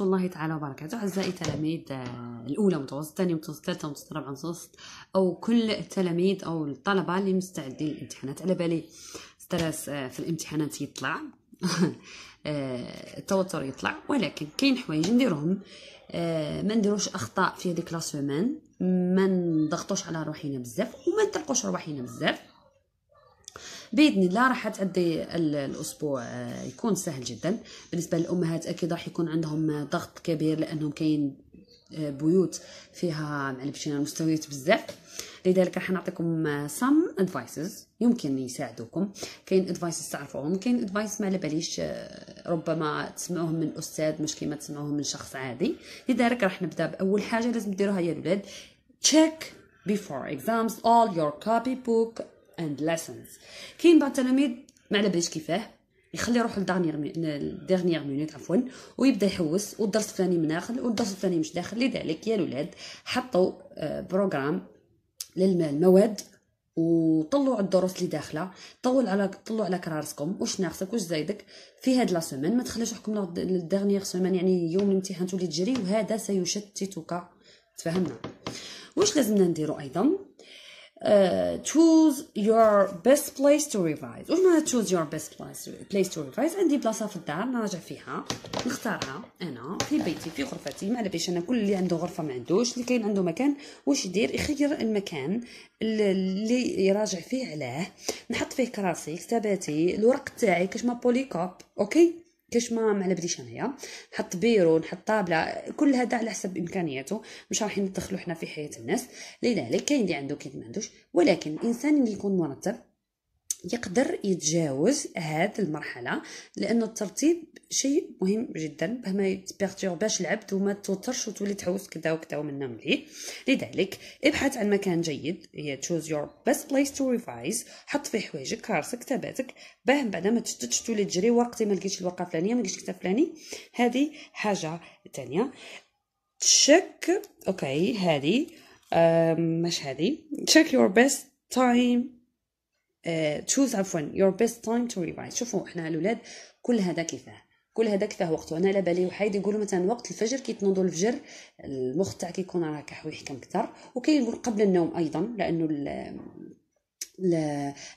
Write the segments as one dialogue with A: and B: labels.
A: ورحمه الله تعالى وبركاته اعزائي تلاميذ آه، الاولى متوسط الثانيه متوسط الثالثه متوسط الرابعه متوسط او كل التلاميذ او الطلبه اللي مستعدين للامتحانات على بالي ستريس آه، في الامتحانات يطلع آه، التوتر يطلع ولكن كاين حوايج نديرهم ما نديروش اخطاء في هذيك لا سيمين ما نضغطوش على روحينا بزاف وما نطلقوش روحينا بزاف باذن الله راح تعدي الاسبوع آه، يكون سهل جدا بالنسبه للامهات اكيد راح يكون عندهم ضغط كبير لانهم كاين آه، بيوت فيها معلبشين المستويات بزاف لذلك راح نعطيكم سام آه، ادفايسز يمكن يساعدوكم كاين ادفايسز تعرفوهم كاين ادفايس ما على باليش ربما تسمعوهم من استاذ مش كيما تسمعوهم من شخص عادي لذلك راح نبدا باول حاجه لازم ديروها يا الولاد تشيك before exams all your book اند lessons كاين بعض التلاميذ ما على باليش كيفاه يخلي روحو لدانيير ديرنيير مينوت عفوا ويبدا يحوس والدرس الفلاني من داخل والدرس الفلاني مش داخل لذلك يا لولاد حطوا بروغرام آه، للمواد وطلعوا الدروس اللي داخله طلو على طلعوا على كرارسكم واش ناقصك واش زايدك في هاد لا سيمين ما تخليش روحكم للديرنيير سيمين يعني يوم الامتحان تولي تجري وهذا سيشتتك تفهمنا واش لازمنا نديرو ايضا Uh, choose your best place to revise واش معناها choose your best place place to revise عندي بلاصه في الدار نراجع فيها نختارها انا في بيتي في غرفتي ما على باليش انا كل اللي عنده غرفه ما عندوش اللي كاين عنده مكان واش يدير يخير المكان اللي يراجع فيه علاه نحط فيه كراسي كتاباتي الورق تاعي كاش ما بوليكوب اوكي ما على بديش انايا نحط بيرو نحط طابله كل هذا على حسب امكانياته مش راح ندخلوا حنا في حياه الناس لذلك كاين اللي عنده كاين اللي ما عندوش ولكن الانسان اللي يكون مرتب يقدر يتجاوز هذه المرحله لان الترتيب شيء مهم جدا باه ما باش العبد وما توترش وتولي تحوس كذا وكذا ومن وليه لذلك ابحث عن مكان جيد هي تشوز يور best place to revise حط فيه حوايجك كارسك كتاباتك باه بعد ما تشتتش تولي تجري وقتي ما لقيتش الورقه الفلانيه ما لقيتش الكتاب الفلاني هذه حاجه تانية تشك اوكي هذه مش هذه check your best time تشوز آه، عفوا يور بيست تايم تو ريفايز شوفوا احنا الاولاد كل هذا كيفاه كل هذا كيفاه وقته انا على بالي وحايد يقولوا مثلا وقت الفجر تنوضوا الفجر المخ تاعك يكون راه ويحكم اكثر كثر وكيقول قبل النوم ايضا لانه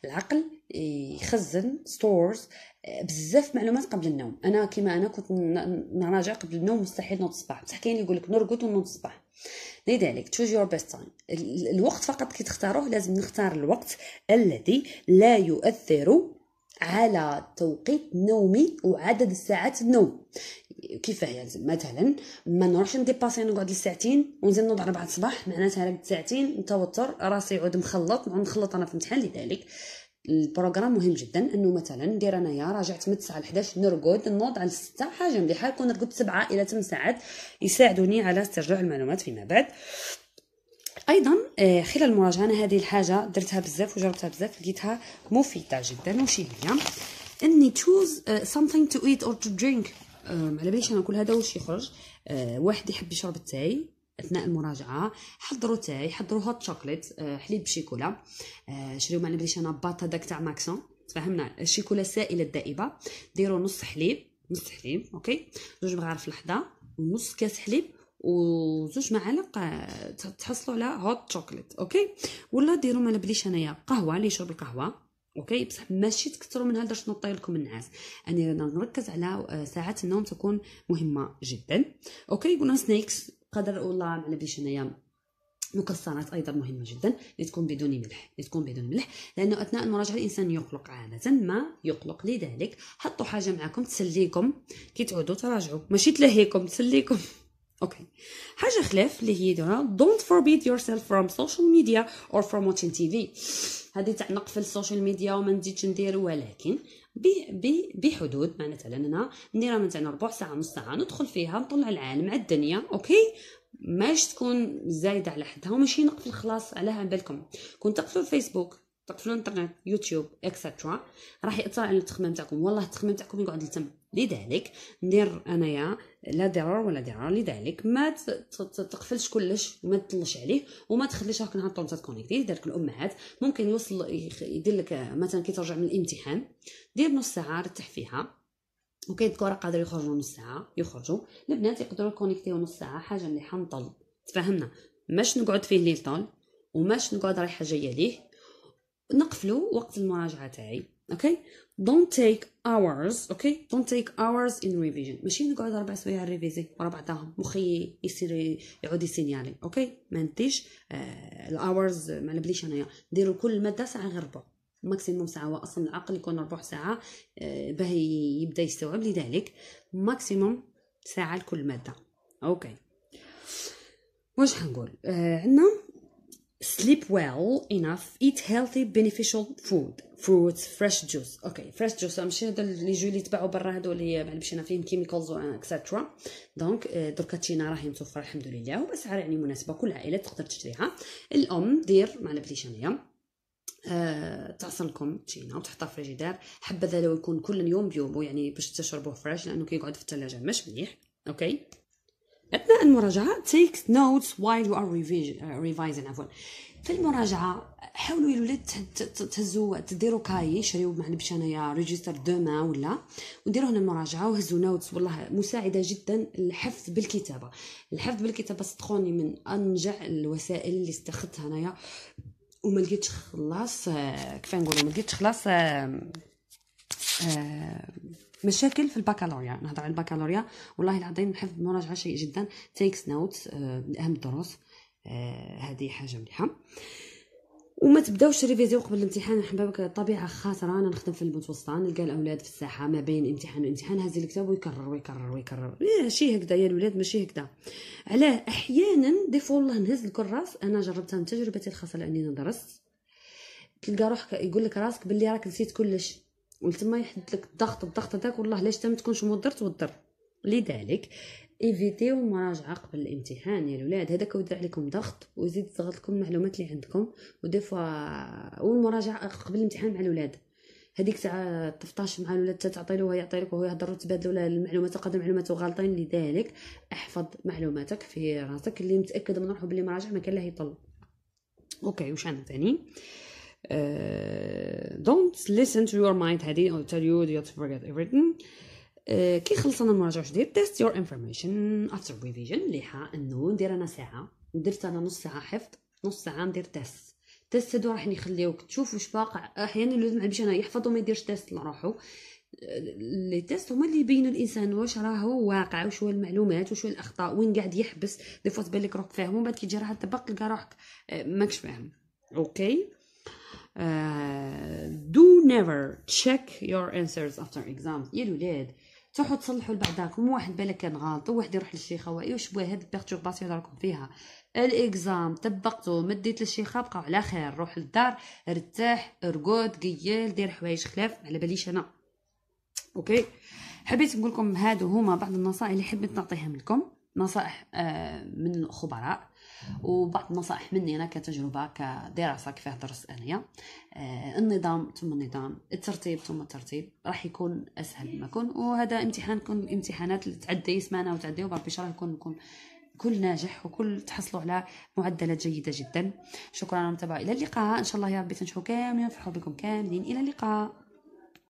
A: العقل يخزن ستورز آه، بزاف معلومات قبل النوم انا كيما انا كنت نراجع قبل النوم مستحيل نوض الصباح بصح كاين يقول لك نرقد ونوض الصباح لذلك تشوز يور بيست تايم الوقت فقط كي تختاروه لازم نختار الوقت الذي لا يؤثر على توقيت نومي وعدد ساعات النوم كيفاه يلزم يعني، مثلا ما نروحش نديباسي نقعد لساعتين ونزيد نوض 4 الصباح معناتها راك ساعتين متوتر راسي يعود مخلط مخلط انا في امتحان لذلك البروغرام مهم جدا انه مثلا ندير انايا راجعت من 9 ل 11 نرقد نوض على 6 حاجه مليحه كون رقدت 7 الى 8 ساعات يساعدوني على استرجاع المعلومات فيما بعد ايضا آه، خلال المراجعه انا هذه الحاجه درتها بزاف وجربتها بزاف لقيتها مفيده جدا وشي هي اني تشوز سامثينغ تو ايت اور تو درينك على باليش انا كل هذا واش يخرج أه، واحد يحب يشرب التاي اثناء المراجعه حضروا تاي حضروا هوت أه، شوكليت حليب بشيكولا أه، شريو معنا بليش باليش انا باط هذاك تاع ماكسون تفهمنا الشيكولا السائله الدائبه ديروا نص حليب نص حليب اوكي زوج مغارف لحظه ونص كاس حليب وزوج معالق تحصلوا على هوت شوكليت اوكي ولا ديروا ما بليش انايا قهوه اللي يشرب القهوه اوكي بصح ماشي تكثروا منها باش نطي لكم النعاس اني يعني نركز على آه، ساعات النوم تكون مهمه جدا اوكي قلنا سنيكس قدر والله ما علبيش انايا مكسرات ايضا مهمه جدا لتكون بدون ملح لتكون بدون ملح لانه اثناء المراجعه الانسان يقلق عاده ما يقلق لذلك حطوا حاجه معكم تسليكم كي تعودوا تراجعوا ماشي تلهيكم تسليكم اوكي حاجه خلاف اللي هي فوربيد يور سيلف فروم سوشيال ميديا اور فروم واتشين تي في هذه تاع نقفل السوشيال ميديا وما نزيدش ندير ولكن بحدود معناتها لاننا نديرها من ربع ساعه نص ساعه ندخل فيها نطلع العالم على الدنيا اوكي ماش تكون زايده على حدها وماشي نقفل خلاص عليها بالكم كون تقفلوا الفيسبوك تقفلوا الانترنت يوتيوب اكسترا راح ياثر على التخمام تاعكم والله التخمام تاعكم يقعد يتم لذلك ندير انايا لا ضرر ولا ضرار لذلك ما تقفلش كلش وما تطلش عليه وما تخليش راك نهار طول كونيكتي دارك الامهات ممكن يوصل يدير لك مثلا كي ترجع من الامتحان دير نص ساعه رتح فيها وكاين الكره قادر يخرجوا نص ساعه يخرجوا البنات يقدروا يكونيكتيو نص ساعه حاجه مليحه نطل تفهمنا ماش نقعد فيه ليل طول وماش نقعد رايحه جايه ليه نقفلو وقت المراجعه تاعي اوكي don't take hours اوكي okay? don't take hours in revision ماشي نقعد اربع سوايع ريفيزي ورا بعضهم مخي يصير يعود يسينيالي اوكي okay? ما نديش آه الاورز ما نبليش انايا نديرو كل ماده ساعه غير ربع ماكسيموم ساعه واصلا العقل يكون ربع ساعه آه، باه يبدا يستوعب لذلك ماكسيموم ساعه لكل ماده اوكي واش حنقول آه، عندنا sleep well enough eat healthy beneficial food fruits fresh juice okay. fresh juice ماشي هذا لي جو اللي تباعوا برا هذو اللي بعد مشينا فيهم كيميكالز اكسترا دونك دركا تشينا راهي متوفره الحمد لله وباسعار يعني مناسبه كل عائله تقدر تشريها الام دير ما لبليش انايا آه، تعصن لكم تشينا وتحطها في الفريجيدير حبذا لو يكون كل يوم بيوم يعني باش تشربوه فريش لانه كيقعد في الثلاجه مش مليح اوكي أثناء المراجعة take notes while you are uh, revising عفوا في المراجعة حاولوا يا ولاد تهزوا تديروا كاي شريو مع نبش انايا ريجستر دوما ولا وديروا هنا المراجعه وهزوا نوتس والله مساعده جدا الحفظ بالكتابه الحفظ بالكتابه صدقوني من انجع الوسائل اللي استخدتها انايا وما لقيتش خلاص آه، كيف نقولوا ما لقيتش خلاص آه آه مشاكل في البكالوريا نهضر على البكالوريا والله العظيم الحفظ المراجعه شيء جدا تيكس نوتس من اهم الدروس آه، هذه حاجه مليحه وما تبداوش ريفيزيون قبل الامتحان حبابك طبيعه خاسره انا نخدم في المتوسطه نلقى الاولاد في الساحه ما بين امتحان وامتحان هز الكتاب ويكرر ويكرر ويكرر ماشي إيه، هكذا يا الولاد ماشي هكذا علاه احيانا ديف الله نهز الكراس انا جربتها من تجربتي الخاصه لاني درست تلقى روحك يقول لك راسك باللي راك نسيت كلش ولتما يحد لك الضغط الضغط هذاك والله علاش حتى ما تكونش مضر توضر لذلك ايفيتيو المراجعه قبل الامتحان يا الاولاد هذاك يدير عليكم ضغط ويزيد يضغط لكم المعلومات اللي عندكم ودي فوا والمراجعه قبل الامتحان مع الاولاد هذيك تاع تفطاش مع الاولاد تعطي له يعطي لك وهو يهضر وتبادلوا المعلومات قدر معلومات غالطين لذلك احفظ معلوماتك في راسك اللي متاكد من روحه بلي مراجع ما كان لا يطل اوكي وش عندنا ثاني دونت ليسن تو يور مايند هادي او تيل يو يو فورغيت everything آه، كي خلصنا المراجعه جديد تيست يور انفورميشن افتر ريفيجن ليها انه ندير انا ساعه درت انا نص ساعه حفظ نص ساعه ندير تيست تيست هادو راح يخليوك تشوف واش واقع احيانا لازم ما انا يحفظ وما يديرش تيست لروحو لي تيست هما اللي يبينوا الانسان واش راهو واقع واش هو المعلومات واش هو الاخطاء وين قاعد يحبس دي فوا تبان لك روحك فاهم ومن بعد كي تجي راه تبقى تلقى روحك آه، ماكش فاهم اوكي دو نيفر تشيك يور انسرز افتر اكزامز يا الولاد تروحوا تصلحوا لبعضاكم واحد بالك كان غلط وواحد يروح للشيخه واش بوا هاد البيرتورباسيون راكم فيها الاكزام طبقتو مديت للشيخه بقاو على خير روح للدار ارتاح ارقد قيال دير حوايج خلاف على باليش انا اوكي حبيت نقول لكم هادو هما بعض النصائح اللي حبيت نعطيهم لكم نصائح آه، من الخبراء وبعض النصائح مني انا كتجربه كدراسه كيفاه درست انايا النظام ثم النظام الترتيب ثم الترتيب راح يكون اسهل ما يكون وهذا امتحان كون الامتحانات اللي تعدي سمانه وتعدي وبربي الله يكون يكون كل ناجح وكل تحصلوا على معدلات جيده جدا شكرا على المتابعه الى اللقاء ان شاء الله يا ربي تنجحوا كاملين نفرحوا بكم كاملين الى اللقاء